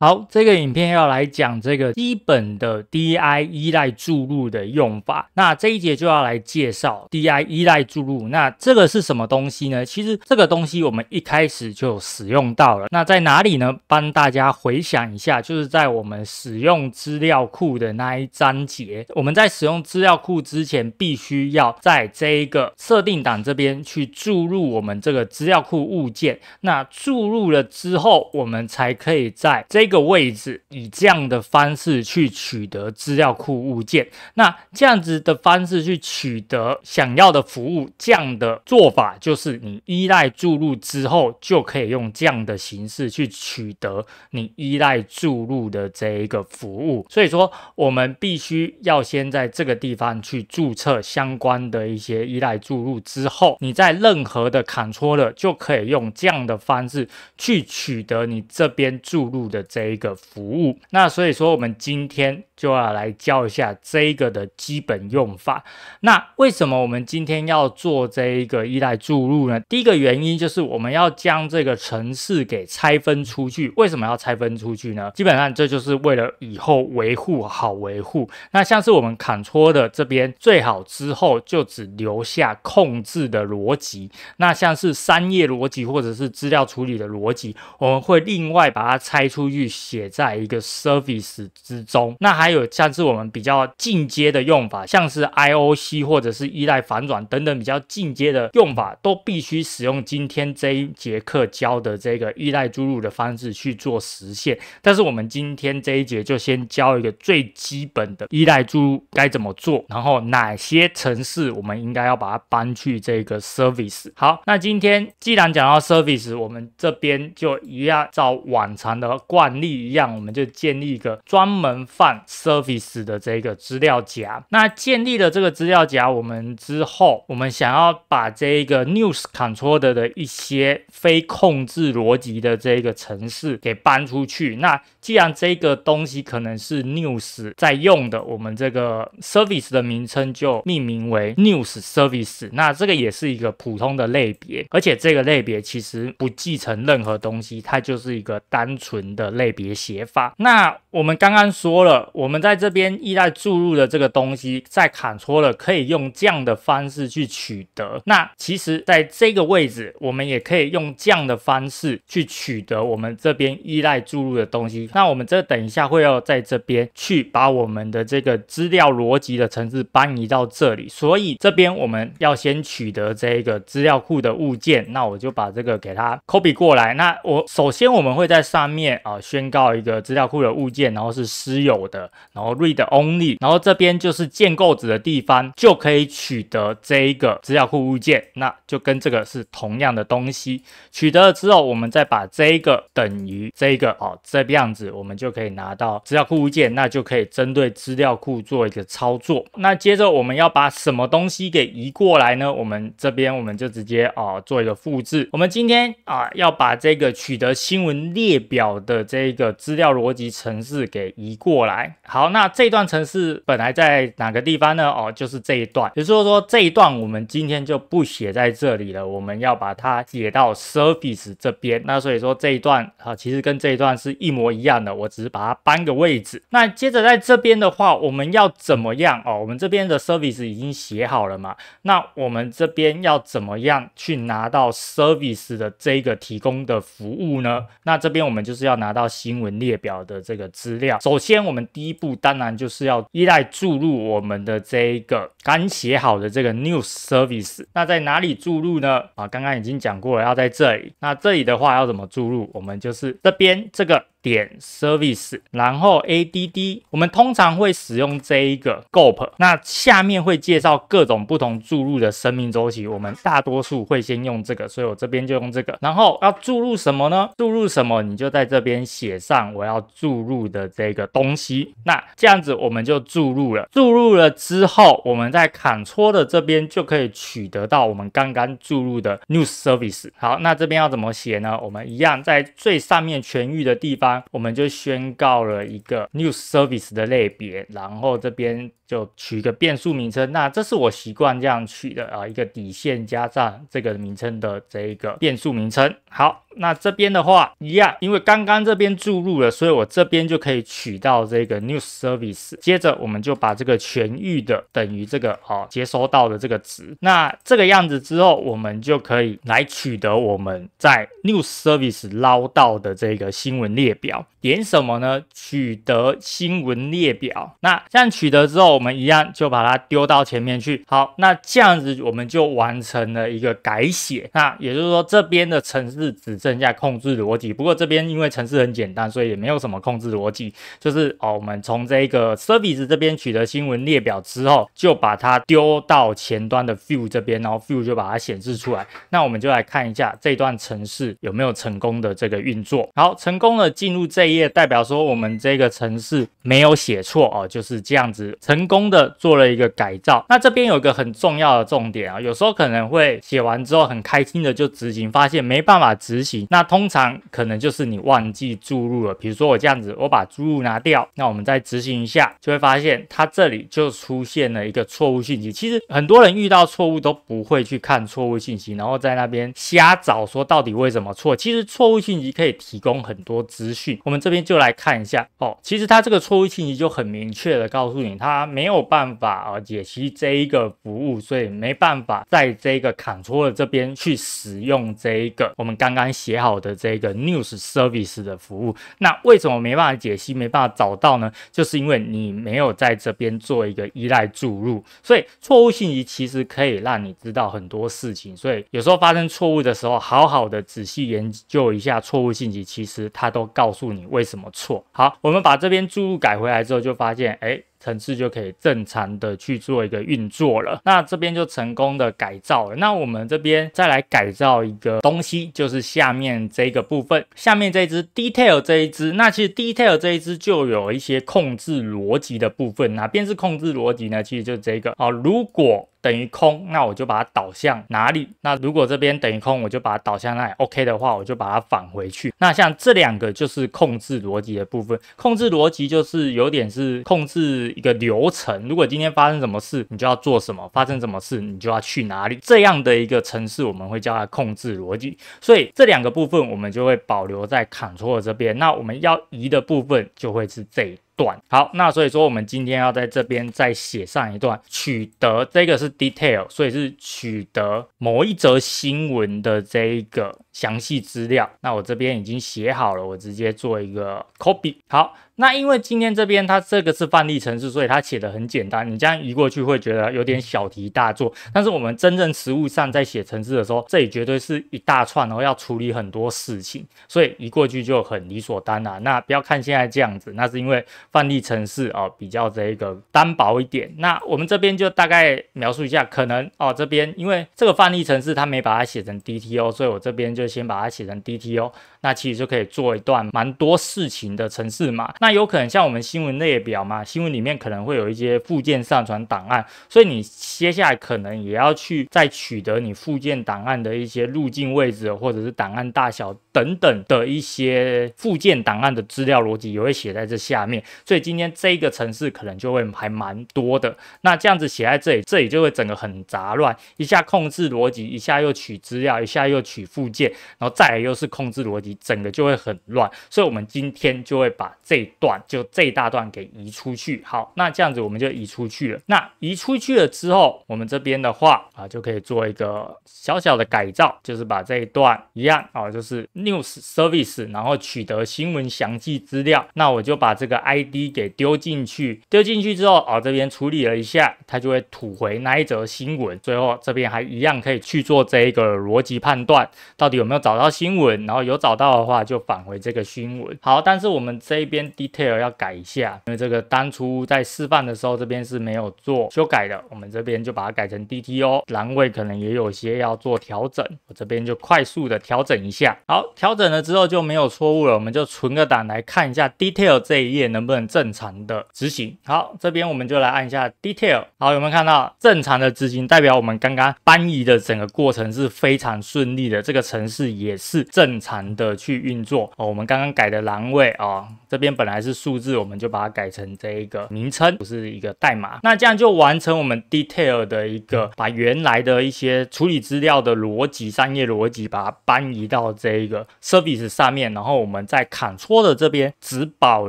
好，这个影片要来讲这个基本的 DI 依赖注入的用法。那这一节就要来介绍 DI 依赖注入。那这个是什么东西呢？其实这个东西我们一开始就使用到了。那在哪里呢？帮大家回想一下，就是在我们使用资料库的那一章节。我们在使用资料库之前，必须要在这一个设定档这边去注入我们这个资料库物件。那注入了之后，我们才可以在这。一个位置以这样的方式去取得资料库物件，那这样子的方式去取得想要的服务，这样的做法就是你依赖注入之后就可以用这样的形式去取得你依赖注入的这一个服务。所以说，我们必须要先在这个地方去注册相关的一些依赖注入之后，你在任何的砍戳了就可以用这样的方式去取得你这边注入的。这一个服务，那所以说我们今天就要来教一下这一个的基本用法。那为什么我们今天要做这一个依赖注入呢？第一个原因就是我们要将这个程式给拆分出去。为什么要拆分出去呢？基本上这就是为了以后维护好维护。那像是我们砍 l 的这边最好之后就只留下控制的逻辑。那像是商业逻辑或者是资料处理的逻辑，我们会另外把它拆出去。写在一个 service 之中。那还有像是我们比较进阶的用法，像是 IOC 或者是依赖反转等等比较进阶的用法，都必须使用今天这一节课教的这个依赖注入的方式去做实现。但是我们今天这一节就先教一个最基本的依赖注入该怎么做，然后哪些程式我们应该要把它搬去这个 service。好，那今天既然讲到 service，我们这边就一样照往常的惯。力一样，我们就建立一个专门放 service 的这个资料夹。那建立了这个资料夹，我们之后我们想要把这一个 news controller 的一些非控制逻辑的这个程式给搬出去。那既然这个东西可能是 news 在用的，我们这个 service 的名称就命名为 news service。那这个也是一个普通的类别，而且这个类别其实不继承任何东西，它就是一个单纯的类。别写法。那我们刚刚说了，我们在这边依赖注入的这个东西，在砍错了，可以用这样的方式去取得。那其实，在这个位置，我们也可以用这样的方式去取得我们这边依赖注入的东西。那我们这等一下会要在这边去把我们的这个资料逻辑的层次搬移到这里。所以这边我们要先取得这个资料库的物件。那我就把这个给它 copy 过来。那我首先我们会在上面啊选。宣告一个资料库的物件，然后是私有的，然后 read only，然后这边就是建构子的地方，就可以取得这一个资料库物件，那就跟这个是同样的东西。取得了之后，我们再把这一个等于这一个哦，这样子我们就可以拿到资料库物件，那就可以针对资料库做一个操作。那接着我们要把什么东西给移过来呢？我们这边我们就直接啊做一个复制。我们今天啊要把这个取得新闻列表的这。一个资料逻辑程式给移过来。好，那这段程式本来在哪个地方呢？哦，就是这一段。也就是说，这一段我们今天就不写在这里了，我们要把它写到 service 这边。那所以说这一段啊，其实跟这一段是一模一样的，我只是把它搬个位置。那接着在这边的话，我们要怎么样哦？我们这边的 service 已经写好了嘛？那我们这边要怎么样去拿到 service 的这一个提供的服务呢？那这边我们就是要拿到。新闻列表的这个资料，首先我们第一步当然就是要依赖注入我们的这一个刚写好的这个 news service。那在哪里注入呢？啊，刚刚已经讲过了，要在这里。那这里的话要怎么注入？我们就是这边这个。点 service，然后 add，我们通常会使用这一个 g o p 那下面会介绍各种不同注入的生命周期，我们大多数会先用这个，所以我这边就用这个。然后要注入什么呢？注入什么你就在这边写上我要注入的这个东西。那这样子我们就注入了。注入了之后，我们在 c t r l 的这边就可以取得到我们刚刚注入的 news service。好，那这边要怎么写呢？我们一样在最上面全域的地方。我们就宣告了一个 news service 的类别，然后这边。就取一个变速名称，那这是我习惯这样取的啊，一个底线加上这个名称的这一个变速名称。好，那这边的话一样，因为刚刚这边注入了，所以我这边就可以取到这个 news e r v i c e 接着我们就把这个全域的等于这个啊接收到的这个值。那这个样子之后，我们就可以来取得我们在 n e w service 捞到的这个新闻列表。点什么呢？取得新闻列表。那这样取得之后。我们一样就把它丢到前面去。好，那这样子我们就完成了一个改写。那也就是说，这边的城市只剩下控制逻辑。不过这边因为城市很简单，所以也没有什么控制逻辑。就是哦，我们从这个 service 这边取得新闻列表之后，就把它丢到前端的 view 这边，然后 view 就把它显示出来。那我们就来看一下这段程式有没有成功的这个运作。好，成功的进入这一页，代表说我们这个程式没有写错哦，就是这样子成。功的做了一个改造，那这边有一个很重要的重点啊，有时候可能会写完之后很开心的就执行，发现没办法执行，那通常可能就是你忘记注入了。比如说我这样子，我把注入拿掉，那我们再执行一下，就会发现它这里就出现了一个错误信息。其实很多人遇到错误都不会去看错误信息，然后在那边瞎找说到底为什么错。其实错误信息可以提供很多资讯，我们这边就来看一下哦。其实它这个错误信息就很明确的告诉你它。没有办法啊解析这一个服务，所以没办法在这个 c t r 错的这边去使用这一个我们刚刚写好的这个 news service 的服务。那为什么没办法解析，没办法找到呢？就是因为你没有在这边做一个依赖注入。所以错误信息其实可以让你知道很多事情。所以有时候发生错误的时候，好好的仔细研究一下错误信息，其实它都告诉你为什么错。好，我们把这边注入改回来之后，就发现哎。层次就可以正常的去做一个运作了，那这边就成功的改造了。那我们这边再来改造一个东西，就是下面这个部分，下面这只 detail 这一只，那其实 detail 这一只就有一些控制逻辑的部分，哪边是控制逻辑呢？其实就这个啊，如果。等于空，那我就把它导向哪里？那如果这边等于空，我就把它导向那里。OK 的话，我就把它返回去。那像这两个就是控制逻辑的部分，控制逻辑就是有点是控制一个流程。如果今天发生什么事，你就要做什么；发生什么事，你就要去哪里。这样的一个程式，我们会叫它控制逻辑。所以这两个部分，我们就会保留在 Ctrl 这边。那我们要移的部分，就会是这。段好，那所以说我们今天要在这边再写上一段，取得这个是 detail，所以是取得某一则新闻的这一个详细资料。那我这边已经写好了，我直接做一个 copy。好，那因为今天这边它这个是范例程式，所以它写的很简单，你这样移过去会觉得有点小题大做。但是我们真正实务上在写程式的时候，这里绝对是一大串，然后要处理很多事情，所以移过去就很理所当然。那不要看现在这样子，那是因为。范例城市哦，比较这个单薄一点。那我们这边就大概描述一下，可能哦这边，因为这个范例城市它没把它写成 DTO，所以我这边就先把它写成 DTO。那其实就可以做一段蛮多事情的城市嘛。那有可能像我们新闻列表嘛，新闻里面可能会有一些附件上传档案，所以你接下来可能也要去再取得你附件档案的一些路径位置或者是档案大小。等等的一些附件档案的资料逻辑也会写在这下面，所以今天这个程式可能就会还蛮多的。那这样子写在这里，这里就会整个很杂乱，一下控制逻辑，一下又取资料，一下又取附件，然后再来又是控制逻辑，整个就会很乱。所以我们今天就会把这一段就这一大段给移出去。好，那这样子我们就移出去了。那移出去了之后，我们这边的话啊，就可以做一个小小的改造，就是把这一段一样啊，就是。News service，然后取得新闻详细资料，那我就把这个 ID 给丢进去，丢进去之后啊，这边处理了一下，它就会吐回那一则新闻。最后这边还一样可以去做这一个逻辑判断，到底有没有找到新闻，然后有找到的话就返回这个新闻。好，但是我们这边 detail 要改一下，因为这个当初在示范的时候这边是没有做修改的，我们这边就把它改成 DTO，栏位可能也有些要做调整，我这边就快速的调整一下。好。调整了之后就没有错误了，我们就存个档来看一下 detail 这一页能不能正常的执行。好，这边我们就来按一下 detail，好，有没有看到正常的执行？代表我们刚刚搬移的整个过程是非常顺利的，这个城市也是正常的去运作。哦，我们刚刚改的栏位啊，这边本来是数字，我们就把它改成这一个名称，不是一个代码。那这样就完成我们 detail 的一个把原来的一些处理资料的逻辑商业逻辑把它搬移到这一个。service 上面，然后我们在砍 l 的这边只保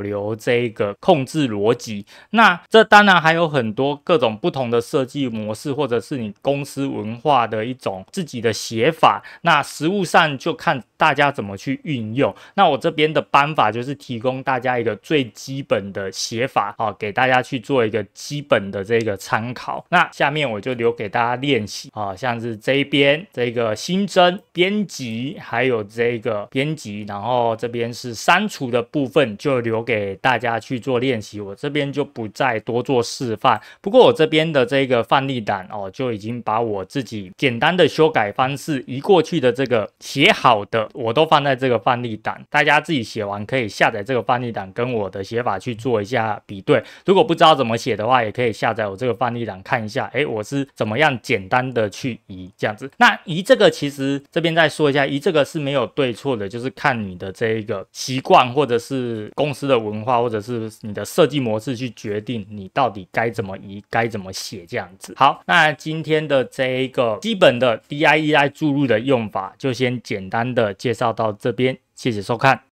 留这个控制逻辑。那这当然还有很多各种不同的设计模式，或者是你公司文化的一种自己的写法。那实物上就看大家怎么去运用。那我这边的办法就是提供大家一个最基本的写法啊，给大家去做一个基本的这个参考。那下面我就留给大家练习啊，像是这边这个新增、编辑，还有这。一个编辑，然后这边是删除的部分，就留给大家去做练习。我这边就不再多做示范。不过我这边的这个范例档哦，就已经把我自己简单的修改方式移过去的这个写好的，我都放在这个范例档。大家自己写完可以下载这个范例档，跟我的写法去做一下比对。如果不知道怎么写的话，也可以下载我这个范例档看一下，哎，我是怎么样简单的去移这样子。那移这个其实这边再说一下，移这个是没有对。错的，就是看你的这一个习惯，或者是公司的文化，或者是你的设计模式去决定你到底该怎么移，该怎么写这样子。好，那今天的这一个基本的 D I E I 注入的用法，就先简单的介绍到这边。谢谢收看。